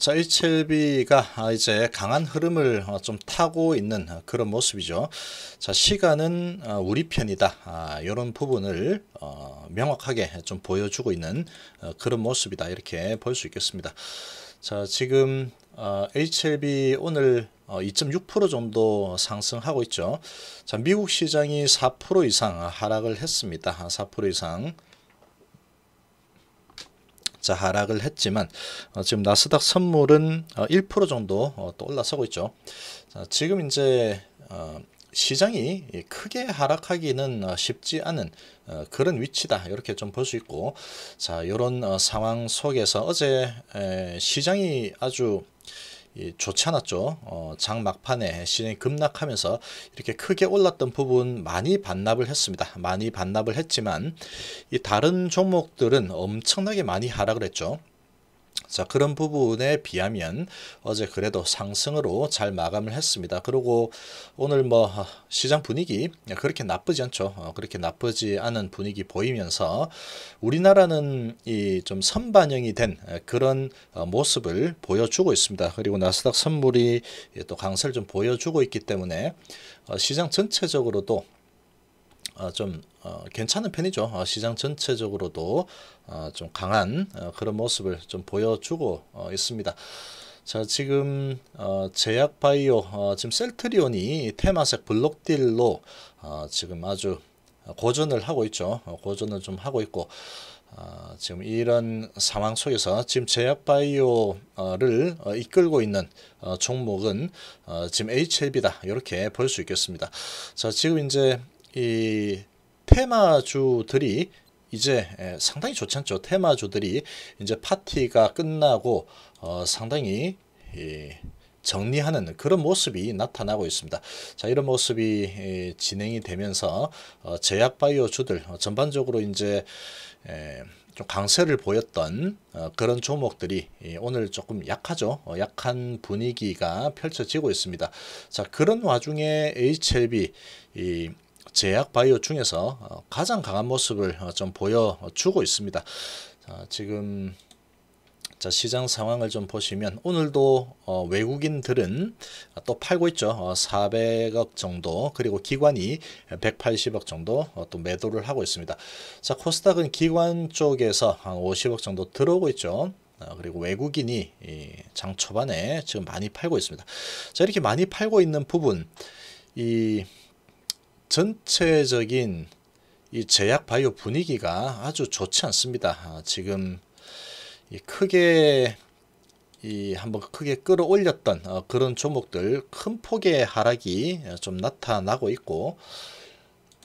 자, h l b 가 이제 강한 흐름을 어, 좀 타고 있는 그런 모습이죠. 자, 시간은 어, 우리 편이다. 아, 이런 부분을 어, 명확하게 좀 보여주고 있는 어, 그런 모습이다. 이렇게 볼 수 있겠습니다. 자, 지금 어, HLB 오늘 2.6% 정도 상승하고 있죠. 자, 미국 시장이 4% 이상 하락을 했습니다. 4% 이상. 자 하락을 했지만 어, 지금 나스닥 선물은 어, 1% 정도 어, 또 올라서고 있죠. 자, 지금 이제 어, 시장이 크게 하락하기는 어, 쉽지 않은 어, 그런 위치다 이렇게 좀 볼 수 있고 자 이런 어, 상황 속에서 어제 에, 시장이 아주 좋지 않았죠. 어, 장 막판에 시장이 급락하면서 이렇게 크게 올랐던 부분 많이 반납을 했습니다. 많이 반납을 했지만 이 다른 종목들은 엄청나게 많이 하락을 했죠. 자 그런 부분에 비하면 어제 그래도 상승으로 잘 마감을 했습니다. 그리고 오늘 뭐 시장 분위기 그렇게 나쁘지 않죠. 어, 그렇게 나쁘지 않은 분위기 보이면서 우리나라는 이 좀 선반영이 된 그런 어, 모습을 보여주고 있습니다. 그리고 나스닥 선물이 또 강세를 좀 보여주고 있기 때문에 어, 시장 전체적으로도 아, 좀 어, 괜찮은 편이죠. 어, 시장 전체적으로도 어, 좀 강한 그런 모습을 좀 보여주고 있습니다. 자 지금 제약바이오 지금 셀트리온이 테마색 블록딜로 지금 아주 고전을 하고 있죠. 고전을 좀 하고 있고 어, 지금 이런 상황 속에서 지금 제약바이오를 어, 이끌고 있는 어, 종목은 지금 HLB다 이렇게 볼 수 있겠습니다. 자 지금 이제 이 테마주들이 이제 예, 상당히 좋지 않죠. 테마주들이 이제 파티가 끝나고 어 상당히 정리하는 그런 모습이 나타나고 있습니다. 자 이런 모습이 진행이 되면서 어 제약바이오주들 어, 전반적으로 이제 예, 좀 강세를 보였던 어, 그런 종목들이 오늘 조금 약하죠. 어, 약한 분위기가 펼쳐지고 있습니다. 자 그런 와중에 HLB 제약 바이오 중에서 어, 가장 강한 모습을 어, 좀 보여주고 있습니다. 지금 자 시장 상황을 좀 보시면 오늘도 어 외국인들은 또 팔고 있죠 어 400억 정도 그리고 기관이 180억 정도 어또 매도를 하고 있습니다 자 코스닥은 기관 쪽에서 한 50억 정도 들어오고 있죠 어, 그리고 외국인이 장 초반에 지금 많이 팔고 있습니다 자 이렇게 많이 팔고 있는 부분 이 전체적인 이 제약 바이오 분위기가 아주 좋지 않습니다. 아, 지금 크게 이 한번 크게 끌어올렸던 어, 그런 종목들 큰 폭의 하락이 어, 좀 나타나고 있고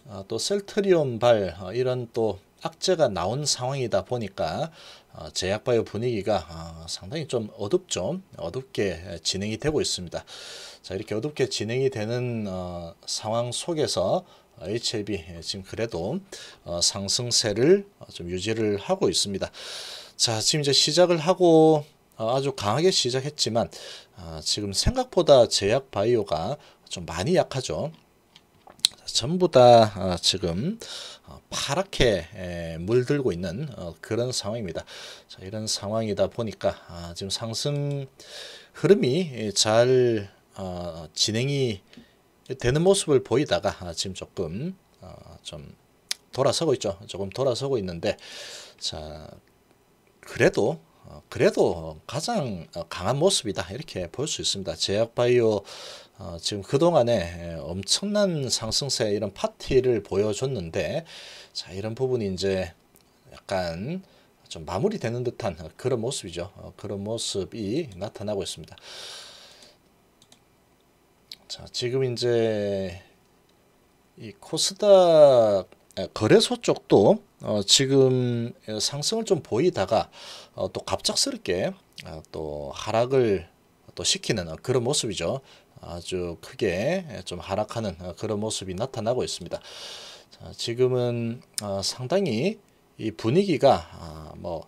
어, 또 셀트리온 발 이런 또 악재가 나온 상황이다 보니까 어, 제약바이오 분위기가 어, 상당히 좀 어둡죠. 어둡게 진행이 되고 있습니다. 자 이렇게 어둡게 진행이 되는 어, 상황 속에서 HLB 지금 그래도 상승세를 좀 유지를 하고 있습니다. 자 지금 이제 시작을 하고 아주 강하게 시작했지만 지금 생각보다 제약바이오가 좀 많이 약하죠. 전부 다 어, 지금 어, 파랗게 물들고 있는 어, 그런 상황입니다. 이런 상황이다 보니까 아, 지금 상승 흐름이 잘 진행이 되는 모습을 보이다가 아, 지금 조금 좀 돌아서고 있죠. 조금 돌아서고 있는데 자 그래도 그래도 가장 강한 모습이다 이렇게 볼 수 있습니다. 제약바이오 어, 지금 그동안에 예, 엄청난 상승세 이런 파티를 보여줬는데 자 이런 부분이 이제 약간 좀 마무리되는 듯한 그런 모습이죠. 어, 그런 모습이 나타나고 있습니다. 자 지금 이제 이 코스닥 거래소 쪽도 어, 지금 상승을 좀 보이다가 어, 또 갑작스럽게 어, 또 하락을 또 시키는 그런 모습이죠. 아주 크게 좀 하락하는 그런 모습이 나타나고 있습니다. 지금은 어, 상당히 이 분위기가 아, 뭐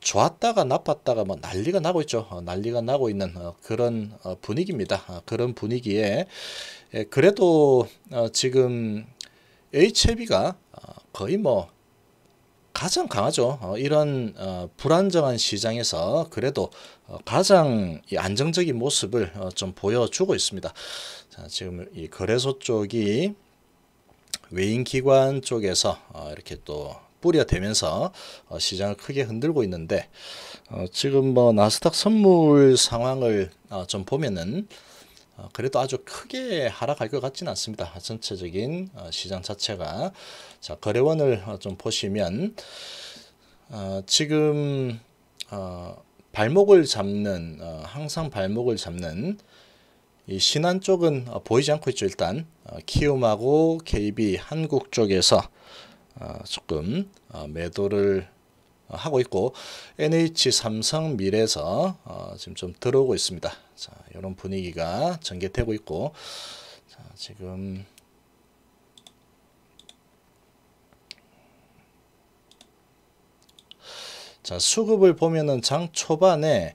좋았다가 나빴다가 뭐 난리가 나고 있죠. 어, 난리가 나고 있는 어, 그런 분위기입니다. 아, 그런 분위기에 그래도 지금 HIV가 거의 뭐 가장 강하죠. 이런 불안정한 시장에서 그래도 어, 가장 안정적인 모습을 어, 좀 보여주고 있습니다. 자, 지금 이 거래소 쪽이 외인기관 쪽에서 어, 이렇게 또 뿌려대면서 시장을 크게 흔들고 있는데 지금 뭐 나스닥 선물 상황을 좀 보면은 그래도 아주 크게 하락할 것 같지는 않습니다. 전체적인 시장 자체가 자 거래원을 좀 보시면 지금 발목을 잡는 어, 항상 발목을 잡는 이신한 쪽은 어, 보이지 않고 있죠 일단 어, 키움하고 KB 한국 쪽에서 어, 조금 어, 매도를 어, 하고 있고 NH 삼성 미래에서 지금 좀 들어오고 있습니다. 자 이런 분위기가 전개되고 있고 자, 지금 자, 수급을 보면은 장 초반에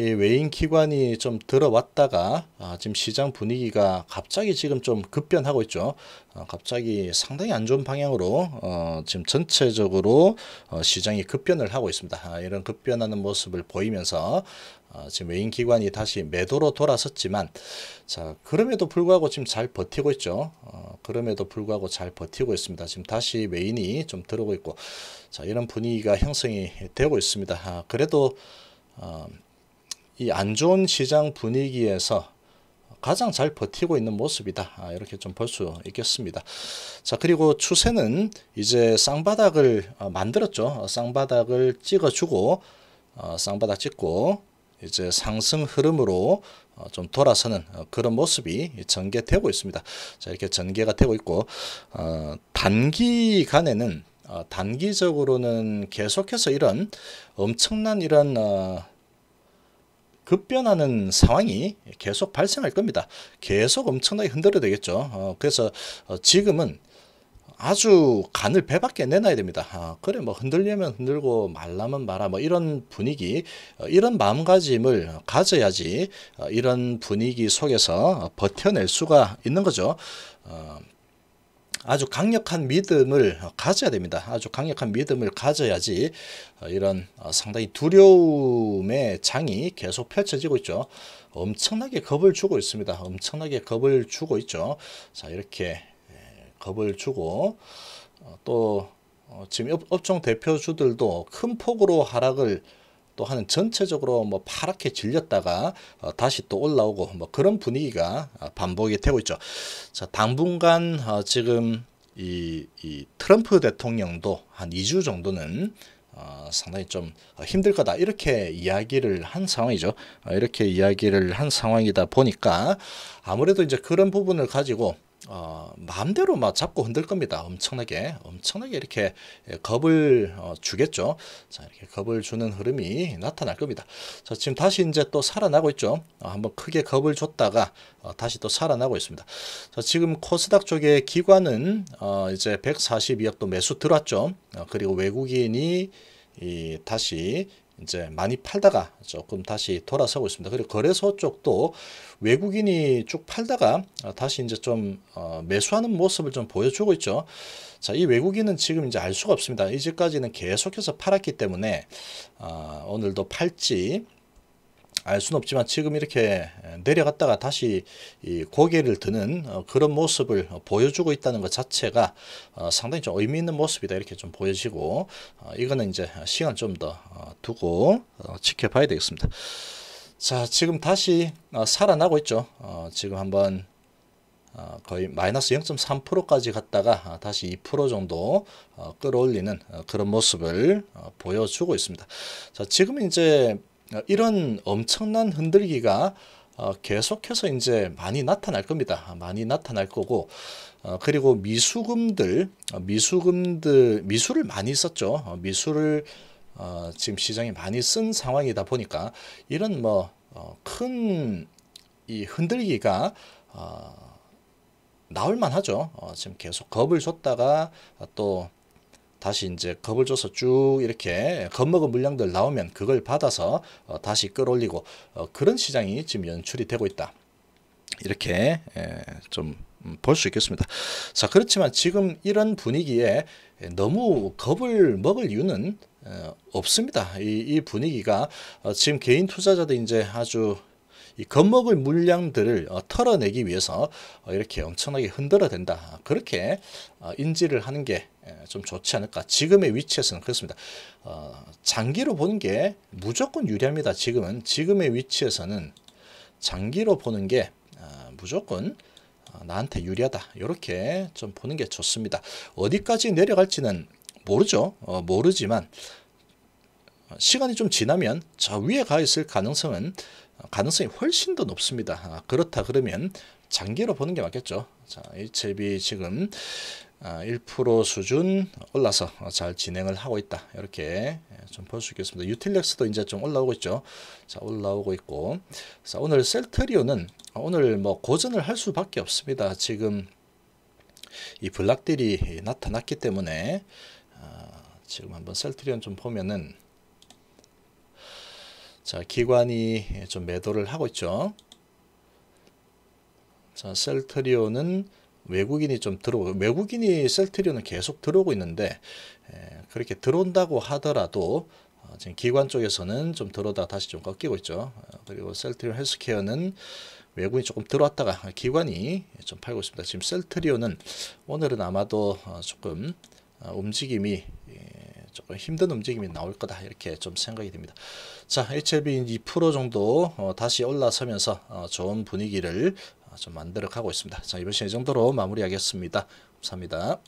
외인 기관이 좀 들어왔다가 아, 지금 시장 분위기가 갑자기 지금 좀 급변하고 있죠. 아, 갑자기 상당히 안 좋은 방향으로 어, 지금 전체적으로 어, 시장이 급변을 하고 있습니다. 아, 이런 급변하는 모습을 보이면서 아, 지금 외인 기관이 다시 매도로 돌아섰지만 자 그럼에도 불구하고 지금 잘 버티고 있죠. 어, 그럼에도 불구하고 잘 버티고 있습니다. 지금 다시 외인이 좀 들어오고 있고 자 이런 분위기가 형성이 되고 있습니다. 아, 그래도 어, 이안 좋은 시장 분위기에서 가장 잘 버티고 있는 모습이다. 아, 이렇게 좀 볼 수 있겠습니다. 자, 그리고 추세는 이제 쌍바닥을 어, 만들었죠. 어, 쌍바닥을 찍어주고, 어, 쌍바닥 찍고, 이제 상승 흐름으로 좀 돌아서는 그런 모습이 전개되고 있습니다. 자, 이렇게 전개가 되고 있고, 단기간에는 단기적으로는 계속해서 이런 엄청난 이런 급변하는 상황이 계속 발생할 겁니다. 계속 엄청나게 흔들어 되겠죠. 어, 그래서 어, 지금은 아주 간을 배밖에 내놔야 됩니다. 아, 그래 뭐 흔들려면 흔들고 말라면 말아 뭐 이런 분위기 어, 이런 마음가짐을 가져야지 어, 이런 분위기 속에서 버텨낼 수가 있는 거죠. 어, 아주 강력한 믿음을 가져야 됩니다. 아주 강력한 믿음을 가져야지 어, 이런 어, 상당히 두려움의 장이 계속 펼쳐지고 있죠. 엄청나게 겁을 주고 있습니다. 엄청나게 겁을 주고 있죠. 자 이렇게 겁을 주고 어, 또 지금 업종 대표주들도 큰 폭으로 하락을 또 하는 전체적으로 뭐 파랗게 질렸다가 어, 다시 또 올라오고 뭐 그런 분위기가 아, 반복이 되고 있죠. 자, 당분간 어, 지금 이, 이 트럼프 대통령도 한 2주 정도는 어, 상당히 좀 힘들 거다 이렇게 이야기를 한 상황이죠. 어, 이렇게 이야기를 한 상황이다 보니까 아무래도 이제 그런 부분을 가지고 어, 마음대로 막 잡고 흔들 겁니다. 엄청나게 엄청나게 이렇게 예, 겁을 어, 주겠죠. 자 이렇게 겁을 주는 흐름이 나타날 겁니다. 자 지금 다시 이제 또 살아나고 있죠. 어, 한번 크게 겁을 줬다가 어, 다시 또 살아나고 있습니다. 자 지금 코스닥 쪽의 기관은 어, 이제 142억 도 매수 들어왔죠. 어, 그리고 외국인이 이 다시 이제 많이 팔다가 조금 다시 돌아서고 있습니다. 그리고 거래소 쪽도 외국인이 쭉 팔다가 어, 다시 이제 좀 어, 매수하는 모습을 좀 보여주고 있죠. 자, 이 외국인은 지금 이제 알 수가 없습니다. 이제까지는 계속해서 팔았기 때문에 어, 오늘도 팔지 알 수는 없지만 지금 이렇게 내려갔다가 다시 고개를 드는 어, 그런 모습을 보여주고 있다는 것 자체가 어, 상당히 좀 의미 있는 모습이다 이렇게 좀 보여지고 어, 이거는 이제 시간 좀 더 두고 지켜봐야 되겠습니다. 자 지금 다시 살아나고 있죠. 지금 한번 거의 마이너스 0.3%까지 갔다가 다시 2% 정도 끌어올리는 그런 모습을 보여주고 있습니다. 자, 지금 이제 어, 이런 엄청난 흔들기가 어, 계속해서 이제 많이 나타날 겁니다. 많이 나타날 거고 어, 그리고 미수금들 미수금들 미수를 많이 썼죠. 미수를 지금 시장에 많이 쓴 상황이다 보니까 이런 뭐 큰 이 흔들기가 나올 만하죠. 지금 계속 겁을 줬다가 또 다시 이제 겁을 줘서 쭉 이렇게 겁먹은 물량들 나오면 그걸 받아서 어, 다시 끌어올리고 어, 그런 시장이 지금 연출이 되고 있다. 이렇게 에, 예, 좀 음, 볼수 있겠습니다. 자 그렇지만 지금 이런 분위기에 너무 겁을 먹을 이유는 어, 없습니다. 이, 이 분위기가 어, 지금 개인 투자자도 이제 아주 이 겁먹을 물량들을 어, 털어내기 위해서 어, 이렇게 엄청나게 흔들어 댄다 그렇게 어, 인지를 하는 게 좀 좋지 않을까. 지금의 위치에서는 그렇습니다. 어, 장기로 보는 게 무조건 유리합니다. 지금은 지금의 위치에서는 장기로 보는 게 어, 무조건 나한테 유리하다 이렇게 좀 보는 게 좋습니다 어디까지 내려갈지는 모르죠 어, 모르지만 시간이 좀 지나면 저 위에 가 있을 가능성은 가능성이 훨씬 더 높습니다. 아, 그렇다 그러면 장기로 보는 게 맞겠죠. 자, HLB 지금 1% 아, 수준 올라서 잘 진행을 하고 있다. 이렇게 좀 볼 수 있겠습니다. 유틸렉스도 이제 좀 올라오고 있죠. 자, 올라오고 있고. 자, 오늘 셀트리온은 오늘 뭐 고전을 할 수밖에 없습니다. 지금 이 블락들이 나타났기 때문에 아, 지금 한번 셀트리온 좀 보면은 자, 기관이 좀 매도를 하고 있죠. 자, 셀트리온은 외국인이 좀들어오 외국인이 셀트리온은 계속 들어오고 있는데 에, 그렇게 들어온다고 하더라도 어, 지금 기관 쪽에서는 좀 들어오다 다시 좀 꺾이고 있죠. 어, 그리고 셀트리온 헬스케어는 외국인이 조금 들어왔다가 기관이 좀 팔고 있습니다. 지금 셀트리온은 오늘은 아마도 어, 조금 어, 움직임이 어, 힘든 움직임이 나올 거다 이렇게 좀 생각이 됩니다. 자 HLB 2% 정도 어, 다시 올라서면서 어, 좋은 분위기를 어, 좀 만들어 가고 있습니다. 자 이번 시간 이 정도로 마무리하겠습니다. 감사합니다.